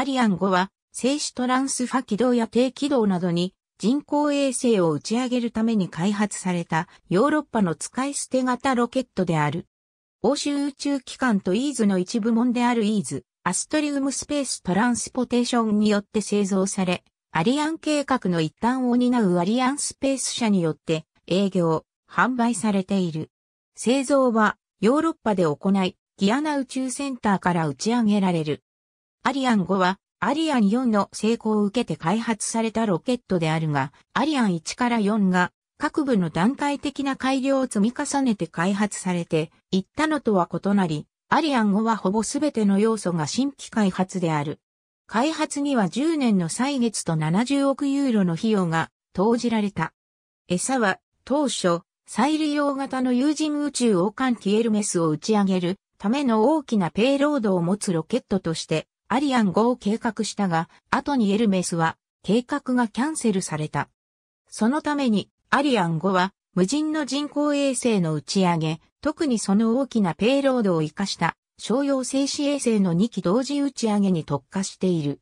アリアン5は、静止トランスファ軌道や低軌道などに人工衛星を打ち上げるために開発されたヨーロッパの使い捨て型ロケットである。欧州宇宙機関とイーズの一部門であるイーズ、アストリウムスペーストランスポテーションによって製造され、アリアン計画の一端を担うアリアンスペース社によって営業、販売されている。製造はヨーロッパで行い、ギアナ宇宙センターから打ち上げられる。アリアン5は、アリアン4の成功を受けて開発されたロケットであるが、アリアン1から4が各部の段階的な改良を積み重ねて開発されていったのとは異なり、アリアン5はほぼ全ての要素が新規開発である。開発には10年の歳月と70億ユーロの費用が投じられた。餌は当初、再利用型の有人宇宙王冠キエルメスを打ち上げるための大きなペイロードを持つロケットとしてアリアン5を計画したが、後にエルメスは計画がキャンセルされた。そのためにアリアン5は無人の人工衛星の打ち上げ、特にその大きなペイロードを活かした商用静止衛星の2機同時打ち上げに特化している。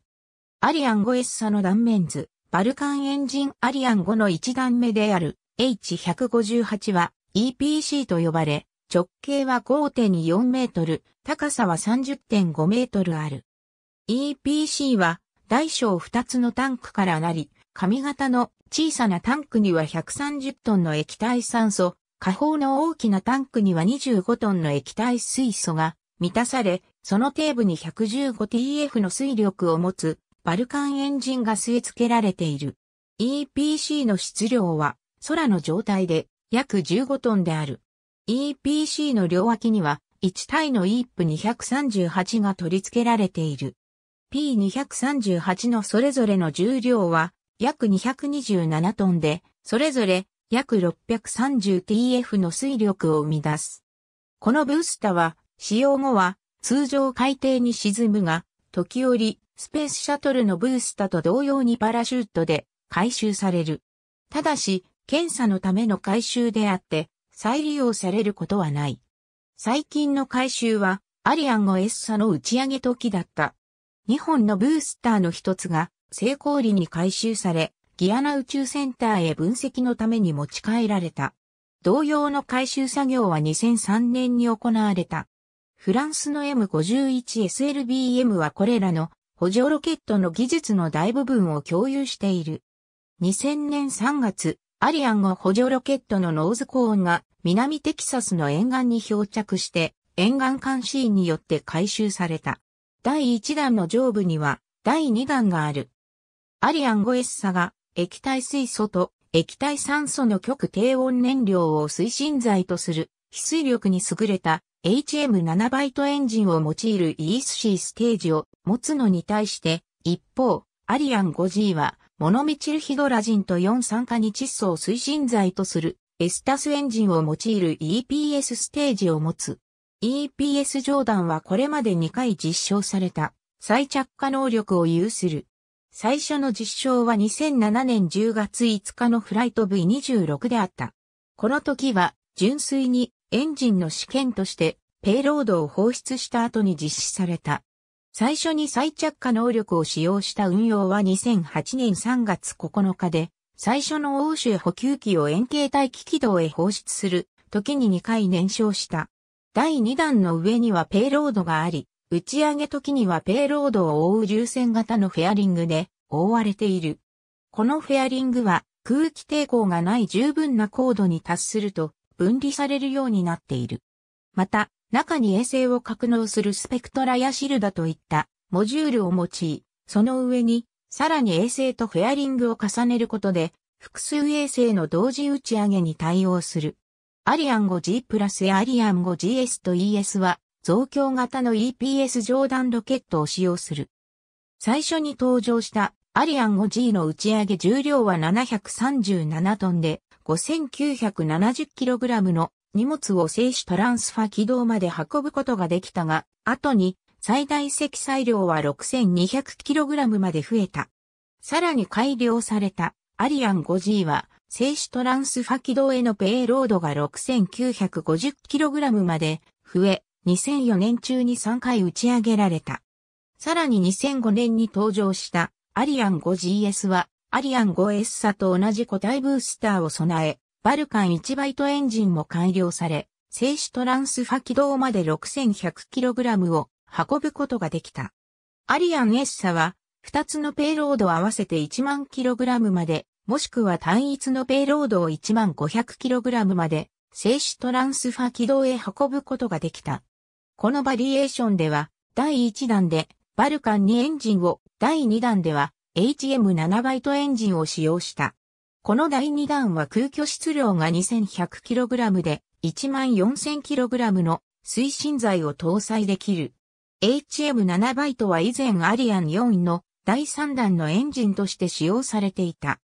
アリアン 5S 差の断面図、バルカンエンジンアリアン5の1段目である H158 は EPC と呼ばれ、直径は5.4メートル、高さは30.5メートルある。EPC は大小2つのタンクからなり、上型の小さなタンクには130トンの液体酸素、下方の大きなタンクには25トンの液体水素が満たされ、その底部に 115TF の水力を持つバルカンエンジンが据え付けられている。EPC の質量は空の状態で約15トンである。EPC の両脇には1体の EP238 が取り付けられている。P238 のそれぞれの重量は約227トンで、それぞれ約 630TF の水力を生み出す。このブースタは使用後は通常海底に沈むが、時折スペースシャトルのブースタと同様にパラシュートで回収される。ただし、検査のための回収であって、再利用されることはない。最近の回収は、アリアンの S 社の打ち上げ時だった。2本のブースターの一つが成功裏に回収され、ギアナ宇宙センターへ分析のために持ち帰られた。同様の回収作業は2003年に行われた。フランスの M51SLBM はこれらの補助ロケットの技術の大部分を共有している。2000年3月、アリアン号補助ロケットのノーズコーンが南テキサスの沿岸に漂着して沿岸監視員によって回収された。第1弾の上部には第2弾がある。アリアンゴエッサが液体水素と液体酸素の極低温燃料を推進剤とする非水力に優れた HM7 バイトエンジンを用いる ESC ステージを持つのに対して、一方、アリアン 5G はモノミチルヒドラジンと4酸化に窒素を推進剤とするエスタスエンジンを用いる EPS ステージを持つ。EPS 上段はこれまで2回実証された再着火能力を有する。最初の実証は2007年10月5日のフライト V26 であった。この時は純粋にエンジンの試験としてペイロードを放出した後に実施された。最初に再着火能力を使用した運用は2008年3月9日で、最初の欧州補給機を円形大気軌道へ放出する時に2回燃焼した。第2弾の上にはペイロードがあり、打ち上げ時にはペイロードを覆う流線型のフェアリングで覆われている。このフェアリングは空気抵抗がない十分な高度に達すると分離されるようになっている。また、中に衛星を格納するスペクトラやシルダといったモジュールを用い、その上にさらに衛星とフェアリングを重ねることで複数衛星の同時打ち上げに対応する。アリアン 5G プラスやアリアン 5GS と ES は増強型の EPS 上段ロケットを使用する。最初に登場したアリアン 5G の打ち上げ重量は737トンで 5970kg の荷物を静止トランスファ軌道まで運ぶことができたが、後に最大積載量は 6200kg まで増えた。さらに改良されたアリアン 5G は静止トランスファ軌道へのペイロードが 6950kg まで増え、2004年中に3回打ち上げられた。さらに2005年に登場したアリアン 5GS はアリアン 5S 差と同じ個体ブースターを備え、バルカン1バイトエンジンも改良され、静止トランスファ軌道まで 6100kg を運ぶことができた。アリアン S 差は2つのペイロード合わせて1万 kg までもしくは単一のペイロードを 1500kg まで静止トランスファ軌道へ運ぶことができた。このバリエーションでは、第1弾でバルカンにエンジンを、第2弾では HM7 バイトエンジンを使用した。この第2弾は空虚質量が 2100kg で 14000kg の推進剤を搭載できる。HM7 バイトは以前アリアン4の第3弾のエンジンとして使用されていた。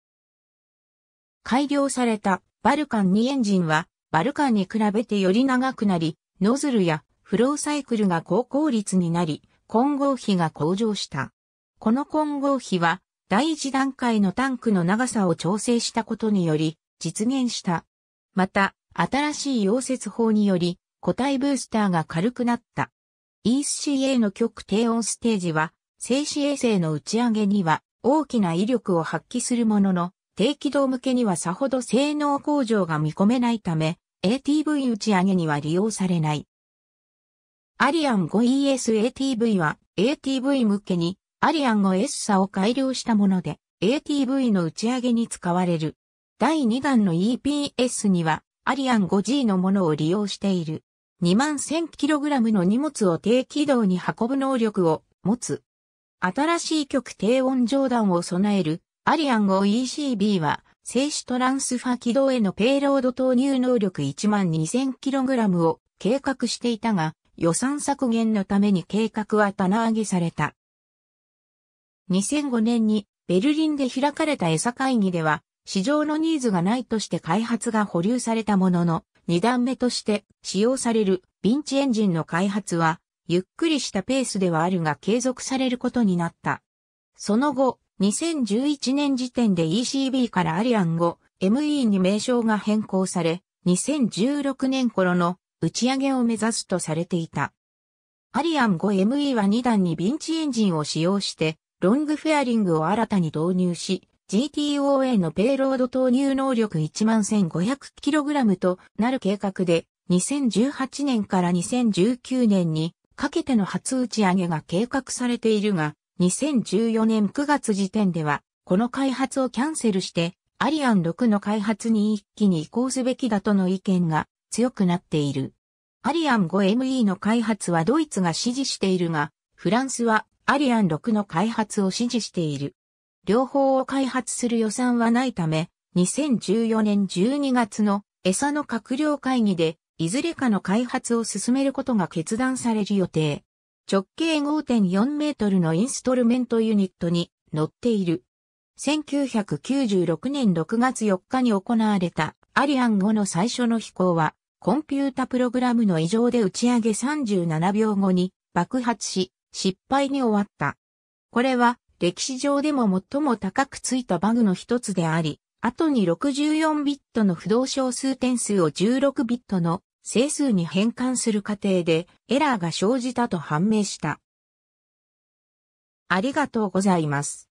改良されたバルカン2エンジンは、バルカンに比べてより長くなり、ノズルやフローサイクルが高効率になり、混合比が向上した。この混合比は、第一段階のタンクの長さを調整したことにより、実現した。また、新しい溶接法により、固体ブースターが軽くなった。ECA の極低温ステージは、静止衛星の打ち上げには大きな威力を発揮するものの、低軌道向けにはさほど性能向上が見込めないため、ATV 打ち上げには利用されない。アリアン 5ESATV は ATV 向けにアリアン 5S 差を改良したもので ATV の打ち上げに使われる。第2弾の EPS にはアリアン 5G のものを利用している。21000kg の荷物を低軌道に運ぶ能力を持つ。新しい極低温上段を備えるアリアン 5ECB は、静止トランスファ軌道へのペイロード投入能力 12000kg を計画していたが、予算削減のために計画は棚上げされた。2005年にベルリンで開かれた餌会議では、市場のニーズがないとして開発が保留されたものの、2段目として使用されるビンチエンジンの開発は、ゆっくりしたペースではあるが継続されることになった。その後、2011年時点で ECB からアリアン5 ME に名称が変更され、2016年頃の打ち上げを目指すとされていた。アリアン 5ME は2段にビンチエンジンを使用して、ロングフェアリングを新たに導入し、GTOA のペイロード投入能力 11,500kg となる計画で、2018年から2019年にかけての初打ち上げが計画されているが、2014年9月時点では、この開発をキャンセルして、アリアン6の開発に一気に移行すべきだとの意見が強くなっている。アリアン 5ME の開発はドイツが支持しているが、フランスはアリアン6の開発を支持している。両方を開発する予算はないため、2014年12月の餌の閣僚会議で、いずれかの開発を進めることが決断される予定。直径5.4メートルのインストルメントユニットに乗っている。1996年6月4日に行われたアリアン5の最初の飛行は、コンピュータプログラムの異常で打ち上げ37秒後に爆発し、失敗に終わった。これは歴史上でも最も高くついたバグの一つであり、後に64ビットの不動小数点数を16ビットの整数に変換する過程でエラーが生じたと判明した。ありがとうございます。